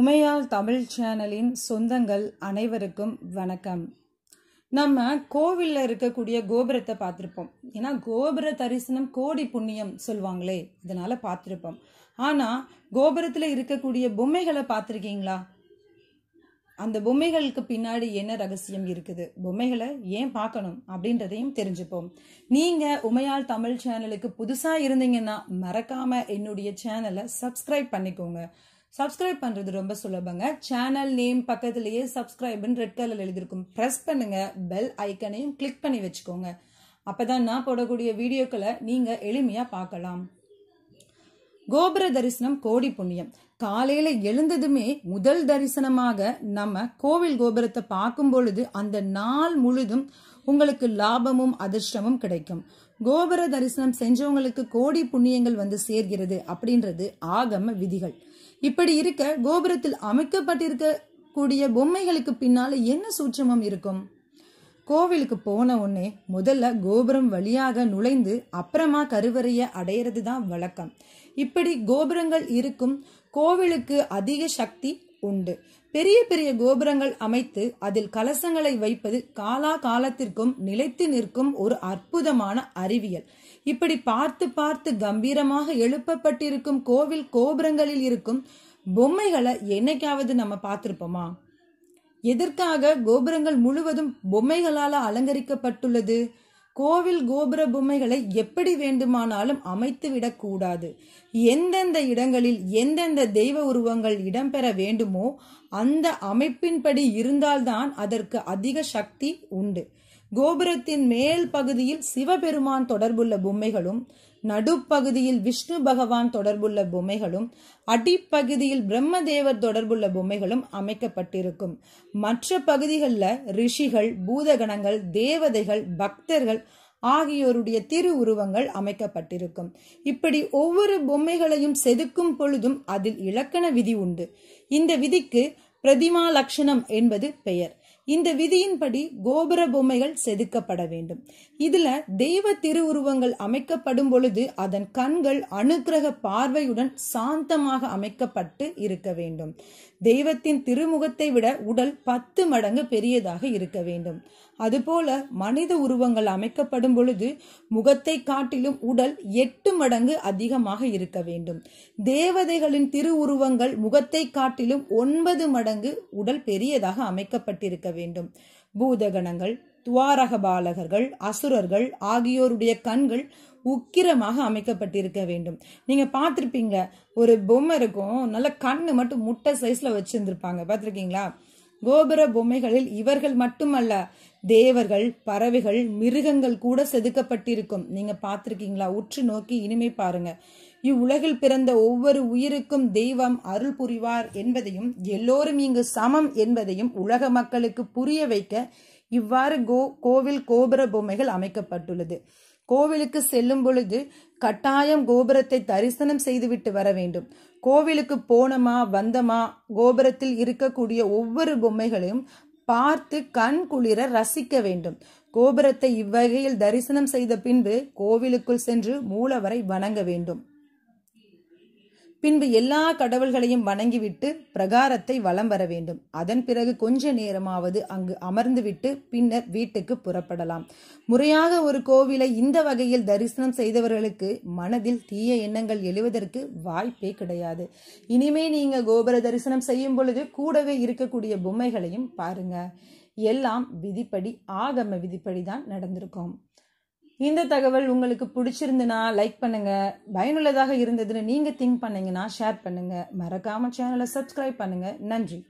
உமையால் தமிழ் சேனலின் சொந்தங்கள் அனைவருக்கும் வணக்கம் நம்ம கோவிலில் இருக்கக்கூடிய கோபுரத்தை பார்த்துருப்போம் ஏன்னா கோபுர தரிசனம் கோடி புண்ணியம் சொல்லுவாங்களே இதனால பார்த்துருப்போம் ஆனால் கோபுரத்தில் இருக்கக்கூடிய பொம்மைகளை பார்த்துருக்கீங்களா அந்த பொம்மைகளுக்கு பின்னாடி என்ன ரகசியம் இருக்குது பொம்மைகளை ஏன் பார்க்கணும் அப்படின்றதையும் தெரிஞ்சுப்போம் நீங்கள் உமையால் தமிழ் சேனலுக்கு புதுசாக இருந்தீங்கன்னா மறக்காமல் என்னுடைய சேனலை சப்ஸ்கிரைப் பண்ணிக்கோங்க சப்ஸ்கிரைப் பண்ணுறது ரொம்ப சுலபங்க சேனல் நேம் பக்கத்துலேயே சப்ஸ்கிரைப்னு ரெட் கலரில் எழுதியிருக்கும் ப்ரெஸ் பண்ணுங்க பெல் ஐக்கனையும் கிளிக் பண்ணி வச்சுக்கோங்க அப்போ தான் நான் போடக்கூடிய வீடியோக்களை நீங்கள் எளிமையாக பார்க்கலாம் கோபுர தரிசனம் கோடி புண்ணியம் காலையில எழுந்ததுமே முதல் தரிசனமாக நம்ம கோவில் கோபுரத்தை பார்க்கும் பொழுது அந்த நாள் முழுதும் உங்களுக்கு லாபமும் அதிர்ஷ்டமும் கிடைக்கும் கோபுர தரிசனம் செஞ்சவங்களுக்கு கோடி புண்ணியங்கள் வந்து சேர்கிறது அப்படின்றது ஆகம விதிகள் இப்படி இருக்க கோபுரத்தில் அமைக்கப்பட்டிருக்க கூடிய பொம்மைகளுக்கு பின்னால என்ன சூட்சமம் இருக்கும் கோவிலுக்கு போன உடனே முதல்ல கோபுரம் வழியாக நுழைந்து அப்புறமா கருவறையை அடையிறது தான் வழக்கம் இப்படி கோபுரங்கள் இருக்கும் கோவிலுக்கு அதிக சக்தி உண்டு பெரிய பெரிய கோபுரங்கள் அமைத்து அதில் கலசங்களை வைப்பது காலா காலத்திற்கும் நிலைத்து நிற்கும் ஒரு அற்புதமான அறிவியல் இப்படி பார்த்து பார்த்து கம்பீரமாக எழுப்பப்பட்டிருக்கும் கோவில் கோபுரங்களில் இருக்கும் பொம்மைகளை என்னைக்காவது நம்ம பார்த்திருப்போமா எதற்காக கோபுரங்கள் முழுவதும் பொம்மைகளால அலங்கரிக்கப்பட்டுள்ளது கோவில் கோபுர பொம்மைகளை எப்படி வேண்டுமானாலும் அமைத்துவிடக் கூடாது எந்தெந்த இடங்களில் எந்தெந்த தெய்வ உருவங்கள் இடம்பெற வேண்டுமோ அந்த அமைப்பின்படி இருந்தால்தான் அதற்கு அதிக சக்தி உண்டு கோபுரத்தின் மேல் பகுதியில் சிவபெருமான் தொடர்புள்ள பொம்மைகளும் நடுப்பகுதியில் விஷ்ணு பகவான் தொடர்புள்ள பொம்மைகளும் அடிப்பகுதியில் பிரம்மதேவர் தொடர்புள்ள பொம்மைகளும் அமைக்கப்பட்டிருக்கும் மற்ற பகுதிகளில் ரிஷிகள் பூதகணங்கள் தேவதைகள் பக்தர்கள் ஆகியோருடைய திரு உருவங்கள் அமைக்கப்பட்டிருக்கும் இப்படி ஒவ்வொரு பொம்மைகளையும் செதுக்கும் பொழுதும் அதில் இலக்கண விதி உண்டு இந்த விதிக்கு பிரதிமா லட்சணம் என்பது பெயர் இந்த விதியின்படி கோபுர பொம்மைகள் செதுக்கப்பட வேண்டும் இதுல தெய்வ திருவுருவங்கள் அமைக்கப்படும் பொழுது அதன் கண்கள் அனுக்கிரக பார்வையுடன் சாந்தமாக அமைக்கப்பட்டு இருக்க வேண்டும் தெய்வத்தின் திருமுகத்தை விட உடல் பத்து மடங்கு பெரியதாக இருக்க வேண்டும் அதுபோல மனித உருவங்கள் அமைக்கப்படும் பொழுது முகத்தை காட்டிலும் உடல் எட்டு மடங்கு அதிகமாக இருக்க வேண்டும் தேவதைகளின் திருவுருவங்கள் முகத்தை காட்டிலும் ஒன்பது மடங்கு உடல் பெரியதாக அமைக்கப்பட்டிருக்க வேண்டும் வேண்டும் பூதகணங்கள் துவாரக பாலகர்கள் அசுரர்கள் ஆகியோருடைய கண்கள் உக்கிரமாக அமைக்கப்பட்டிருக்க வேண்டும் நீங்க பார்த்துருப்பீங்க ஒரு பொம்மை இருக்கும் நல்ல கண்ணு மட்டும் முட்டை சைஸ்ல வச்சிருந்திருப்பாங்க பார்த்துருக்கீங்களா கோபுர பொம்மைகளில் இவர்கள் மட்டுமல்ல தேவர்கள் பறவைகள் மிருகங்கள் கூட செதுக்கப்பட்டிருக்கும் நீங்க பார்த்துருக்கீங்களா உற்று நோக்கி இனிமை பாருங்க இவ்வுலகில் பிறந்த ஒவ்வொரு உயிருக்கும் தெய்வம் அருள் புரிவார் என்பதையும் எல்லோரும் இங்கு சமம் என்பதையும் உலக மக்களுக்கு புரிய வைக்க இவ்வாறு கோ கோவில் கோபுர பொம்மைகள் அமைக்கப்பட்டுள்ளது கோவிலுக்கு செல்லும் பொழுது கட்டாயம் கோபுரத்தை தரிசனம் செய்துவிட்டு வர வேண்டும் கோவிலுக்கு போனமா வந்தமா கோபுரத்தில் இருக்கக்கூடிய ஒவ்வொரு பொம்மைகளையும் பார்த்து கண் குளிர ரசிக்க வேண்டும் கோபுரத்தை இவ்வகையில் தரிசனம் செய்த பின்பு கோவிலுக்குள் சென்று மூலவரை வணங்க வேண்டும் பின்பு எல்லா கடவுள்களையும் வணங்கிவிட்டு பிரகாரத்தை வலம் வர வேண்டும் அதன் பிறகு கொஞ்ச நேரமாவது அங்கு அமர்ந்துவிட்டு பின்னர் வீட்டுக்கு புறப்படலாம் முறையாக ஒரு கோவிலை இந்த வகையில் தரிசனம் செய்தவர்களுக்கு மனதில் தீய எண்ணங்கள் எழுவதற்கு வாய்ப்பே கிடையாது இனிமே நீங்க கோபுர தரிசனம் செய்யும் பொழுது கூடவே இருக்கக்கூடிய பொம்மைகளையும் பாருங்க எல்லாம் விதிப்படி ஆகம விதிப்படி தான் நடந்திருக்கோம் இந்த தகவல் உங்களுக்கு பிடிச்சிருந்துன்னா லைக் பண்ணுங்க பயனுள்ளதாக இருந்ததுன்னு நீங்க திங்க் பண்ணீங்கன்னா ஷேர் பண்ணுங்க மறக்காம சேனலை சப்ஸ்கிரைப் பண்ணுங்க நன்றி